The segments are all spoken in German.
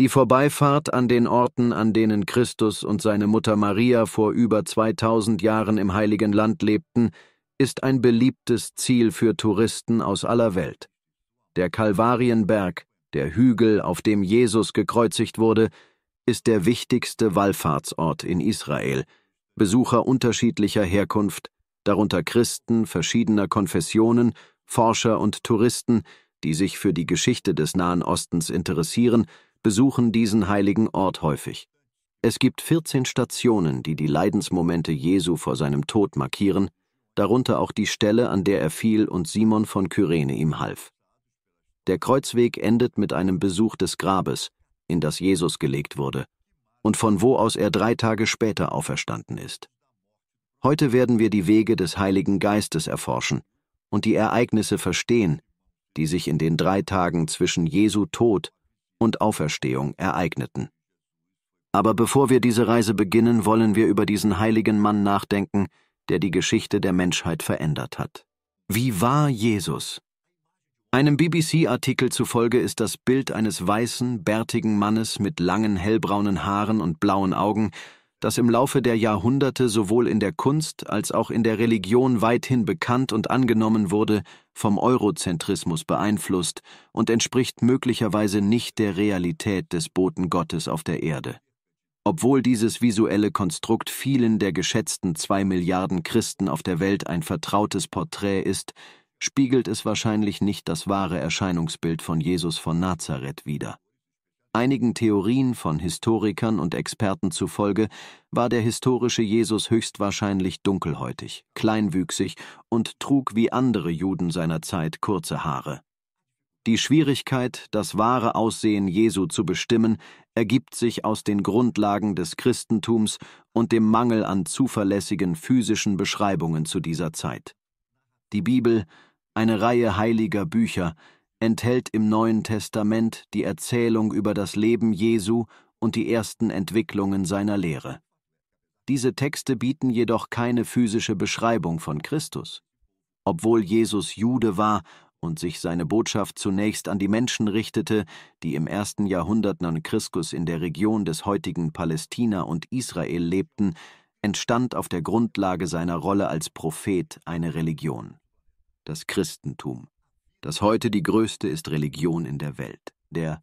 Die Vorbeifahrt an den Orten, an denen Christus und seine Mutter Maria vor über 2000 Jahren im heiligen Land lebten, ist ein beliebtes Ziel für Touristen aus aller Welt. Der Kalvarienberg, der Hügel, auf dem Jesus gekreuzigt wurde, ist der wichtigste Wallfahrtsort in Israel. Besucher unterschiedlicher Herkunft, darunter Christen verschiedener Konfessionen, Forscher und Touristen, die sich für die Geschichte des Nahen Ostens interessieren, besuchen diesen heiligen Ort häufig. Es gibt 14 Stationen, die die Leidensmomente Jesu vor seinem Tod markieren, darunter auch die Stelle, an der er fiel und Simon von Kyrene ihm half. Der Kreuzweg endet mit einem Besuch des Grabes, in das Jesus gelegt wurde, und von wo aus er drei Tage später auferstanden ist. Heute werden wir die Wege des Heiligen Geistes erforschen und die Ereignisse verstehen, die sich in den drei Tagen zwischen Jesu Tod und Auferstehung ereigneten. Aber bevor wir diese Reise beginnen, wollen wir über diesen heiligen Mann nachdenken, der die Geschichte der Menschheit verändert hat. Wie war Jesus? Einem BBC-Artikel zufolge ist das Bild eines weißen, bärtigen Mannes mit langen hellbraunen Haaren und blauen Augen das im Laufe der Jahrhunderte sowohl in der Kunst als auch in der Religion weithin bekannt und angenommen wurde, vom Eurozentrismus beeinflusst und entspricht möglicherweise nicht der Realität des Boten Gottes auf der Erde. Obwohl dieses visuelle Konstrukt vielen der geschätzten zwei Milliarden Christen auf der Welt ein vertrautes Porträt ist, spiegelt es wahrscheinlich nicht das wahre Erscheinungsbild von Jesus von Nazareth wider. Einigen Theorien von Historikern und Experten zufolge war der historische Jesus höchstwahrscheinlich dunkelhäutig, kleinwüchsig und trug wie andere Juden seiner Zeit kurze Haare. Die Schwierigkeit, das wahre Aussehen Jesu zu bestimmen, ergibt sich aus den Grundlagen des Christentums und dem Mangel an zuverlässigen physischen Beschreibungen zu dieser Zeit. Die Bibel, eine Reihe heiliger Bücher, enthält im Neuen Testament die Erzählung über das Leben Jesu und die ersten Entwicklungen seiner Lehre. Diese Texte bieten jedoch keine physische Beschreibung von Christus. Obwohl Jesus Jude war und sich seine Botschaft zunächst an die Menschen richtete, die im ersten Jahrhundert nach Christus in der Region des heutigen Palästina und Israel lebten, entstand auf der Grundlage seiner Rolle als Prophet eine Religion, das Christentum das heute die größte ist Religion in der Welt, der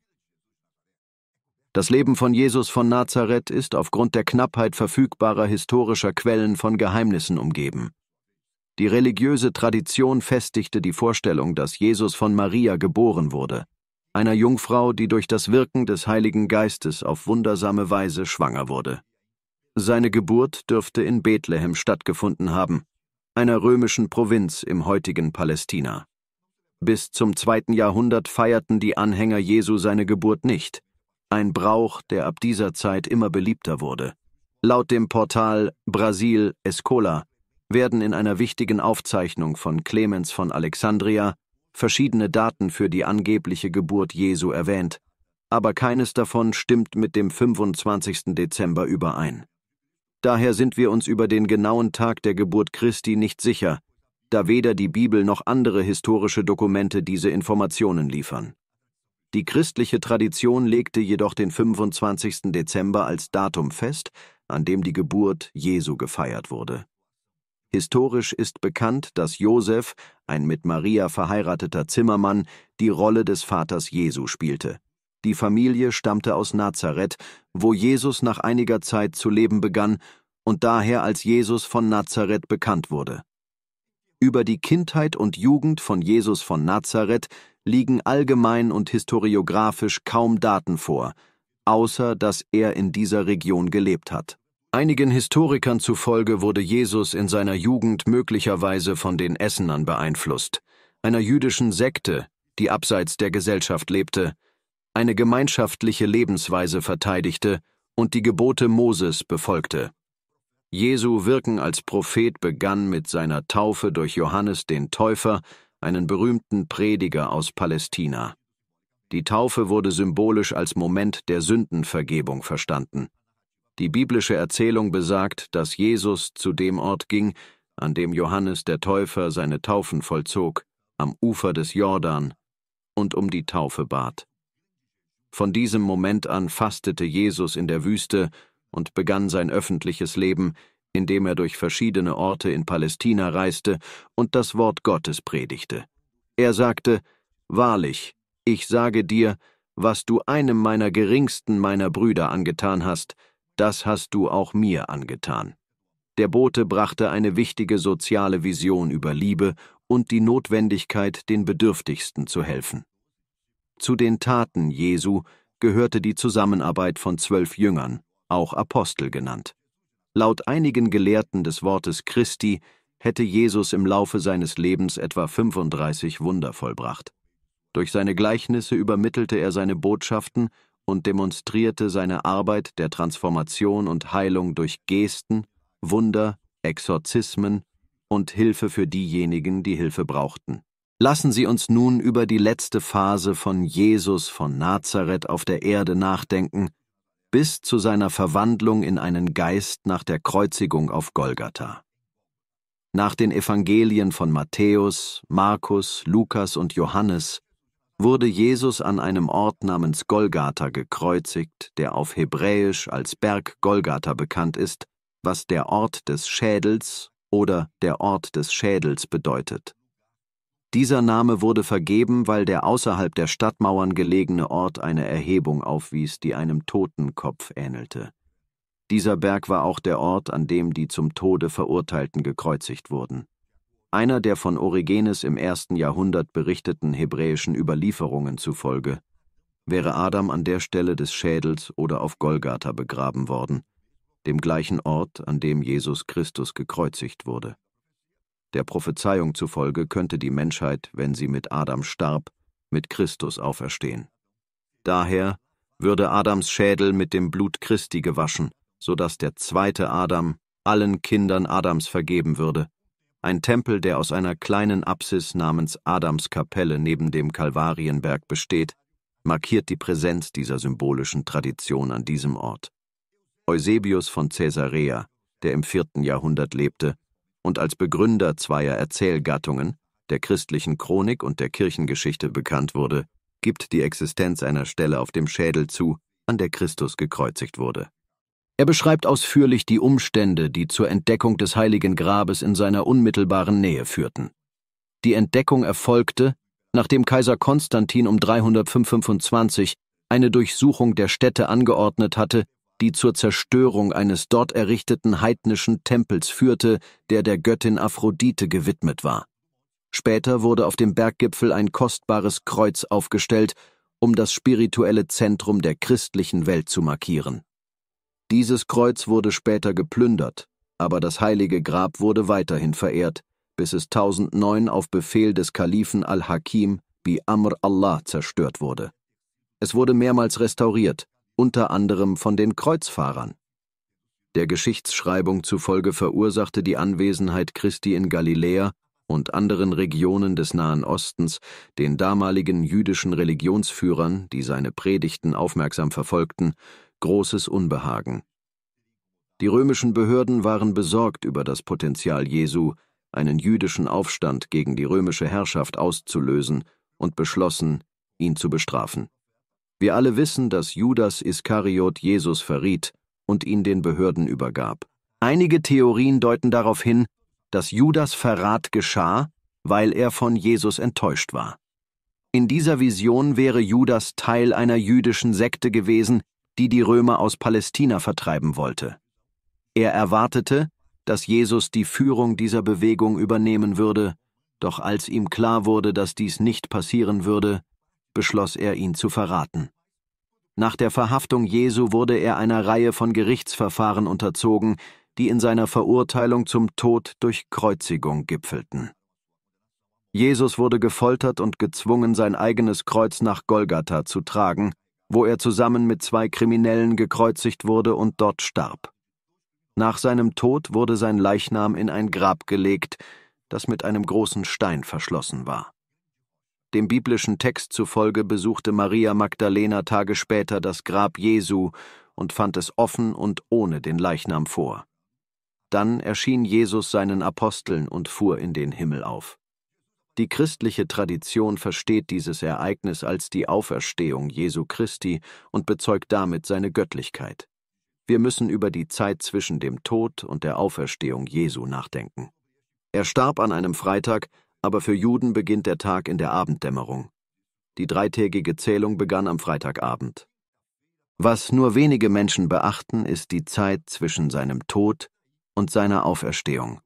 das Leben von Jesus von Nazareth ist aufgrund der Knappheit verfügbarer historischer Quellen von Geheimnissen umgeben. Die religiöse Tradition festigte die Vorstellung, dass Jesus von Maria geboren wurde, einer Jungfrau, die durch das Wirken des Heiligen Geistes auf wundersame Weise schwanger wurde. Seine Geburt dürfte in Bethlehem stattgefunden haben, einer römischen Provinz im heutigen Palästina. Bis zum zweiten Jahrhundert feierten die Anhänger Jesu seine Geburt nicht, ein Brauch, der ab dieser Zeit immer beliebter wurde. Laut dem Portal Brasil Escola werden in einer wichtigen Aufzeichnung von Clemens von Alexandria verschiedene Daten für die angebliche Geburt Jesu erwähnt, aber keines davon stimmt mit dem 25. Dezember überein. Daher sind wir uns über den genauen Tag der Geburt Christi nicht sicher, da weder die Bibel noch andere historische Dokumente diese Informationen liefern. Die christliche Tradition legte jedoch den 25. Dezember als Datum fest, an dem die Geburt Jesu gefeiert wurde. Historisch ist bekannt, dass Josef, ein mit Maria verheirateter Zimmermann, die Rolle des Vaters Jesu spielte. Die Familie stammte aus Nazareth, wo Jesus nach einiger Zeit zu leben begann und daher als Jesus von Nazareth bekannt wurde. Über die Kindheit und Jugend von Jesus von Nazareth liegen allgemein und historiografisch kaum Daten vor, außer dass er in dieser Region gelebt hat. Einigen Historikern zufolge wurde Jesus in seiner Jugend möglicherweise von den Essenern beeinflusst, einer jüdischen Sekte, die abseits der Gesellschaft lebte, eine gemeinschaftliche Lebensweise verteidigte und die Gebote Moses befolgte. Jesu Wirken als Prophet begann mit seiner Taufe durch Johannes den Täufer, einen berühmten Prediger aus Palästina. Die Taufe wurde symbolisch als Moment der Sündenvergebung verstanden. Die biblische Erzählung besagt, dass Jesus zu dem Ort ging, an dem Johannes der Täufer seine Taufen vollzog, am Ufer des Jordan, und um die Taufe bat. Von diesem Moment an fastete Jesus in der Wüste und begann sein öffentliches Leben, indem er durch verschiedene Orte in Palästina reiste und das Wort Gottes predigte. Er sagte, Wahrlich, ich sage dir, was du einem meiner geringsten meiner Brüder angetan hast, das hast du auch mir angetan. Der Bote brachte eine wichtige soziale Vision über Liebe und die Notwendigkeit, den Bedürftigsten zu helfen. Zu den Taten Jesu gehörte die Zusammenarbeit von zwölf Jüngern, auch Apostel genannt. Laut einigen Gelehrten des Wortes Christi hätte Jesus im Laufe seines Lebens etwa 35 Wunder vollbracht. Durch seine Gleichnisse übermittelte er seine Botschaften und demonstrierte seine Arbeit der Transformation und Heilung durch Gesten, Wunder, Exorzismen und Hilfe für diejenigen, die Hilfe brauchten. Lassen Sie uns nun über die letzte Phase von Jesus von Nazareth auf der Erde nachdenken bis zu seiner Verwandlung in einen Geist nach der Kreuzigung auf Golgatha. Nach den Evangelien von Matthäus, Markus, Lukas und Johannes wurde Jesus an einem Ort namens Golgatha gekreuzigt, der auf Hebräisch als Berg Golgatha bekannt ist, was der Ort des Schädels oder der Ort des Schädels bedeutet. Dieser Name wurde vergeben, weil der außerhalb der Stadtmauern gelegene Ort eine Erhebung aufwies, die einem Totenkopf ähnelte. Dieser Berg war auch der Ort, an dem die zum Tode Verurteilten gekreuzigt wurden. Einer der von Origenes im ersten Jahrhundert berichteten hebräischen Überlieferungen zufolge wäre Adam an der Stelle des Schädels oder auf Golgatha begraben worden, dem gleichen Ort, an dem Jesus Christus gekreuzigt wurde. Der Prophezeiung zufolge könnte die Menschheit, wenn sie mit Adam starb, mit Christus auferstehen. Daher würde Adams Schädel mit dem Blut Christi gewaschen, so dass der zweite Adam allen Kindern Adams vergeben würde. Ein Tempel, der aus einer kleinen Apsis namens Adams Kapelle neben dem Kalvarienberg besteht, markiert die Präsenz dieser symbolischen Tradition an diesem Ort. Eusebius von Caesarea, der im vierten Jahrhundert lebte, und als Begründer zweier Erzählgattungen, der christlichen Chronik und der Kirchengeschichte bekannt wurde, gibt die Existenz einer Stelle auf dem Schädel zu, an der Christus gekreuzigt wurde. Er beschreibt ausführlich die Umstände, die zur Entdeckung des heiligen Grabes in seiner unmittelbaren Nähe führten. Die Entdeckung erfolgte, nachdem Kaiser Konstantin um 325 eine Durchsuchung der Städte angeordnet hatte, die zur Zerstörung eines dort errichteten heidnischen Tempels führte, der der Göttin Aphrodite gewidmet war. Später wurde auf dem Berggipfel ein kostbares Kreuz aufgestellt, um das spirituelle Zentrum der christlichen Welt zu markieren. Dieses Kreuz wurde später geplündert, aber das heilige Grab wurde weiterhin verehrt, bis es 1009 auf Befehl des Kalifen al-Hakim bi Amr Allah zerstört wurde. Es wurde mehrmals restauriert, unter anderem von den Kreuzfahrern. Der Geschichtsschreibung zufolge verursachte die Anwesenheit Christi in Galiläa und anderen Regionen des Nahen Ostens den damaligen jüdischen Religionsführern, die seine Predigten aufmerksam verfolgten, großes Unbehagen. Die römischen Behörden waren besorgt über das Potenzial Jesu, einen jüdischen Aufstand gegen die römische Herrschaft auszulösen und beschlossen, ihn zu bestrafen. Wir alle wissen, dass Judas Iskariot Jesus verriet und ihn den Behörden übergab. Einige Theorien deuten darauf hin, dass Judas Verrat geschah, weil er von Jesus enttäuscht war. In dieser Vision wäre Judas Teil einer jüdischen Sekte gewesen, die die Römer aus Palästina vertreiben wollte. Er erwartete, dass Jesus die Führung dieser Bewegung übernehmen würde, doch als ihm klar wurde, dass dies nicht passieren würde, beschloss er, ihn zu verraten. Nach der Verhaftung Jesu wurde er einer Reihe von Gerichtsverfahren unterzogen, die in seiner Verurteilung zum Tod durch Kreuzigung gipfelten. Jesus wurde gefoltert und gezwungen, sein eigenes Kreuz nach Golgatha zu tragen, wo er zusammen mit zwei Kriminellen gekreuzigt wurde und dort starb. Nach seinem Tod wurde sein Leichnam in ein Grab gelegt, das mit einem großen Stein verschlossen war. Dem biblischen Text zufolge besuchte Maria Magdalena Tage später das Grab Jesu und fand es offen und ohne den Leichnam vor. Dann erschien Jesus seinen Aposteln und fuhr in den Himmel auf. Die christliche Tradition versteht dieses Ereignis als die Auferstehung Jesu Christi und bezeugt damit seine Göttlichkeit. Wir müssen über die Zeit zwischen dem Tod und der Auferstehung Jesu nachdenken. Er starb an einem Freitag, aber für Juden beginnt der Tag in der Abenddämmerung. Die dreitägige Zählung begann am Freitagabend. Was nur wenige Menschen beachten, ist die Zeit zwischen seinem Tod und seiner Auferstehung.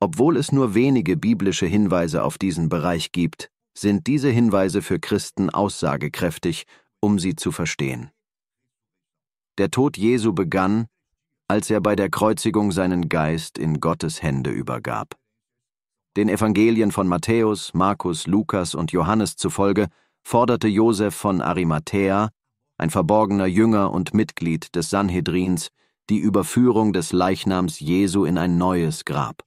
Obwohl es nur wenige biblische Hinweise auf diesen Bereich gibt, sind diese Hinweise für Christen aussagekräftig, um sie zu verstehen. Der Tod Jesu begann, als er bei der Kreuzigung seinen Geist in Gottes Hände übergab. Den Evangelien von Matthäus, Markus, Lukas und Johannes zufolge forderte Josef von Arimathea, ein verborgener Jünger und Mitglied des Sanhedrins, die Überführung des Leichnams Jesu in ein neues Grab.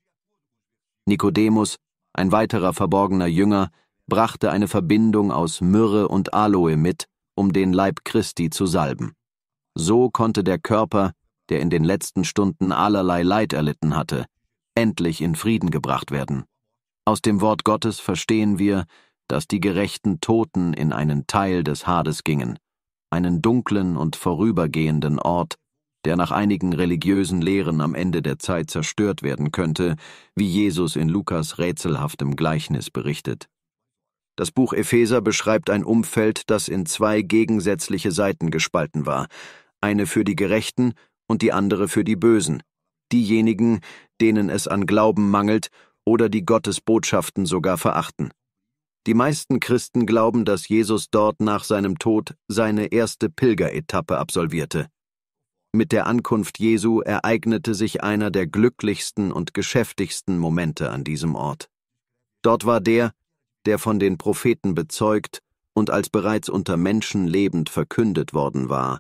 Nikodemus, ein weiterer verborgener Jünger, brachte eine Verbindung aus Myrrhe und Aloe mit, um den Leib Christi zu salben. So konnte der Körper, der in den letzten Stunden allerlei Leid erlitten hatte, endlich in Frieden gebracht werden. Aus dem Wort Gottes verstehen wir, dass die gerechten Toten in einen Teil des Hades gingen, einen dunklen und vorübergehenden Ort, der nach einigen religiösen Lehren am Ende der Zeit zerstört werden könnte, wie Jesus in Lukas rätselhaftem Gleichnis berichtet. Das Buch Epheser beschreibt ein Umfeld, das in zwei gegensätzliche Seiten gespalten war, eine für die Gerechten und die andere für die Bösen, diejenigen, denen es an Glauben mangelt oder die Gottesbotschaften sogar verachten. Die meisten Christen glauben, dass Jesus dort nach seinem Tod seine erste Pilgeretappe absolvierte. Mit der Ankunft Jesu ereignete sich einer der glücklichsten und geschäftigsten Momente an diesem Ort. Dort war der, der von den Propheten bezeugt und als bereits unter Menschen lebend verkündet worden war,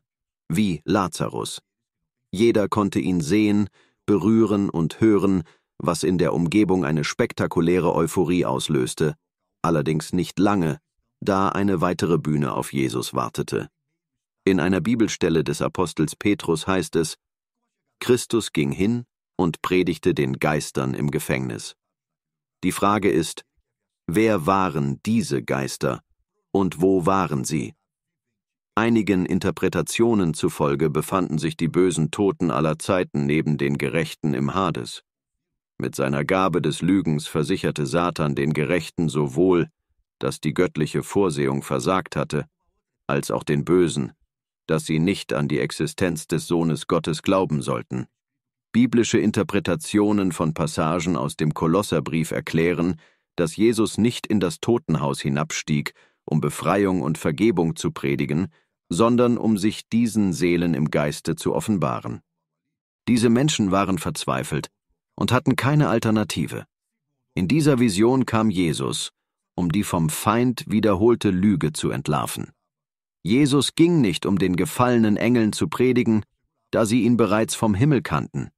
wie Lazarus. Jeder konnte ihn sehen, berühren und hören, was in der Umgebung eine spektakuläre Euphorie auslöste, allerdings nicht lange, da eine weitere Bühne auf Jesus wartete. In einer Bibelstelle des Apostels Petrus heißt es, Christus ging hin und predigte den Geistern im Gefängnis. Die Frage ist, wer waren diese Geister und wo waren sie? Einigen Interpretationen zufolge befanden sich die bösen Toten aller Zeiten neben den Gerechten im Hades. Mit seiner Gabe des Lügens versicherte Satan den Gerechten sowohl, dass die göttliche Vorsehung versagt hatte, als auch den Bösen, dass sie nicht an die Existenz des Sohnes Gottes glauben sollten. Biblische Interpretationen von Passagen aus dem Kolosserbrief erklären, dass Jesus nicht in das Totenhaus hinabstieg, um Befreiung und Vergebung zu predigen, sondern um sich diesen Seelen im Geiste zu offenbaren. Diese Menschen waren verzweifelt, und hatten keine Alternative. In dieser Vision kam Jesus, um die vom Feind wiederholte Lüge zu entlarven. Jesus ging nicht, um den gefallenen Engeln zu predigen, da sie ihn bereits vom Himmel kannten.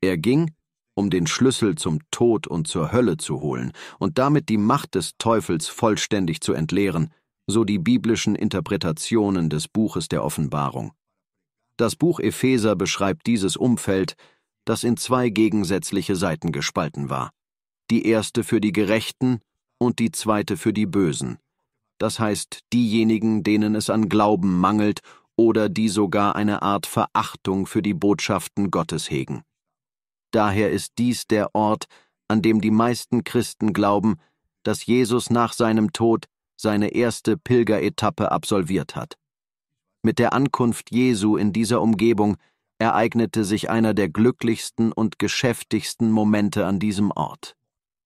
Er ging, um den Schlüssel zum Tod und zur Hölle zu holen und damit die Macht des Teufels vollständig zu entleeren, so die biblischen Interpretationen des Buches der Offenbarung. Das Buch Epheser beschreibt dieses Umfeld das in zwei gegensätzliche Seiten gespalten war. Die erste für die Gerechten und die zweite für die Bösen. Das heißt diejenigen, denen es an Glauben mangelt oder die sogar eine Art Verachtung für die Botschaften Gottes hegen. Daher ist dies der Ort, an dem die meisten Christen glauben, dass Jesus nach seinem Tod seine erste Pilgeretappe absolviert hat. Mit der Ankunft Jesu in dieser Umgebung ereignete sich einer der glücklichsten und geschäftigsten Momente an diesem Ort.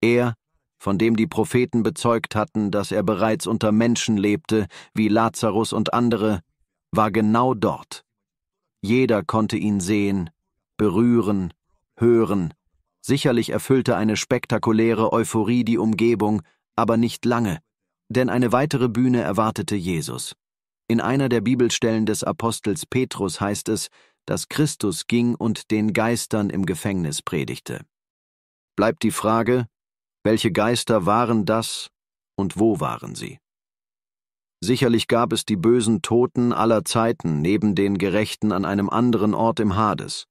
Er, von dem die Propheten bezeugt hatten, dass er bereits unter Menschen lebte, wie Lazarus und andere, war genau dort. Jeder konnte ihn sehen, berühren, hören. Sicherlich erfüllte eine spektakuläre Euphorie die Umgebung, aber nicht lange, denn eine weitere Bühne erwartete Jesus. In einer der Bibelstellen des Apostels Petrus heißt es, dass Christus ging und den Geistern im Gefängnis predigte. Bleibt die Frage, welche Geister waren das und wo waren sie? Sicherlich gab es die bösen Toten aller Zeiten neben den Gerechten an einem anderen Ort im Hades.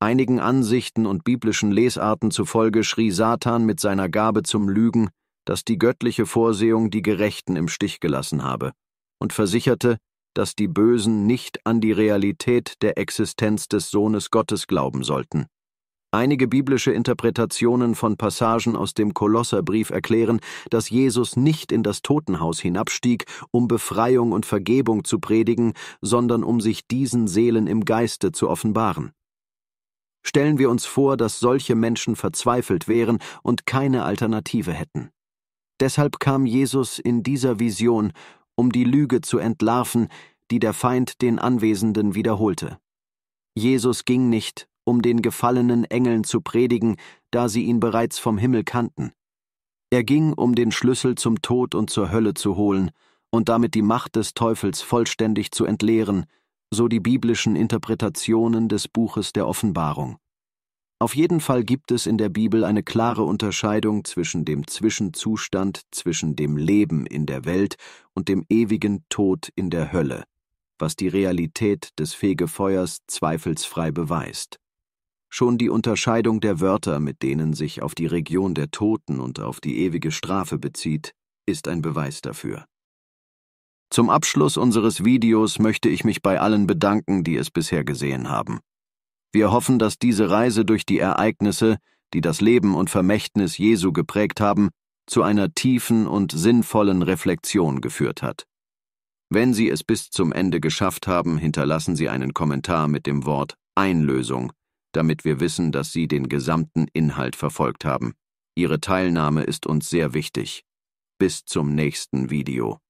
Einigen Ansichten und biblischen Lesarten zufolge schrie Satan mit seiner Gabe zum Lügen, dass die göttliche Vorsehung die Gerechten im Stich gelassen habe, und versicherte, dass die Bösen nicht an die Realität der Existenz des Sohnes Gottes glauben sollten. Einige biblische Interpretationen von Passagen aus dem Kolosserbrief erklären, dass Jesus nicht in das Totenhaus hinabstieg, um Befreiung und Vergebung zu predigen, sondern um sich diesen Seelen im Geiste zu offenbaren. Stellen wir uns vor, dass solche Menschen verzweifelt wären und keine Alternative hätten. Deshalb kam Jesus in dieser Vision um die Lüge zu entlarven, die der Feind den Anwesenden wiederholte. Jesus ging nicht, um den gefallenen Engeln zu predigen, da sie ihn bereits vom Himmel kannten. Er ging, um den Schlüssel zum Tod und zur Hölle zu holen und damit die Macht des Teufels vollständig zu entleeren, so die biblischen Interpretationen des Buches der Offenbarung. Auf jeden Fall gibt es in der Bibel eine klare Unterscheidung zwischen dem Zwischenzustand zwischen dem Leben in der Welt und dem ewigen Tod in der Hölle, was die Realität des Fegefeuers zweifelsfrei beweist. Schon die Unterscheidung der Wörter, mit denen sich auf die Region der Toten und auf die ewige Strafe bezieht, ist ein Beweis dafür. Zum Abschluss unseres Videos möchte ich mich bei allen bedanken, die es bisher gesehen haben. Wir hoffen, dass diese Reise durch die Ereignisse, die das Leben und Vermächtnis Jesu geprägt haben, zu einer tiefen und sinnvollen Reflexion geführt hat. Wenn Sie es bis zum Ende geschafft haben, hinterlassen Sie einen Kommentar mit dem Wort Einlösung, damit wir wissen, dass Sie den gesamten Inhalt verfolgt haben. Ihre Teilnahme ist uns sehr wichtig. Bis zum nächsten Video.